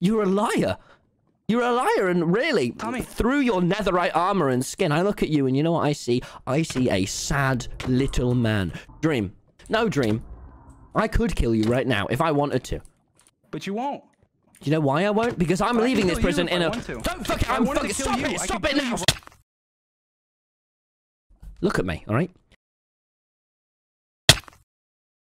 You're a liar. You're a liar, and really, Tommy. through your netherite armor and skin, I look at you, and you know what I see? I see a sad little man. Dream. No, Dream. I could kill you right now if I wanted to. But you won't. Do you know why I won't? Because I'm but leaving this prison in a... Don't fuck it! I'm fucking... Stop you, it! Stop it now! Look at me, alright?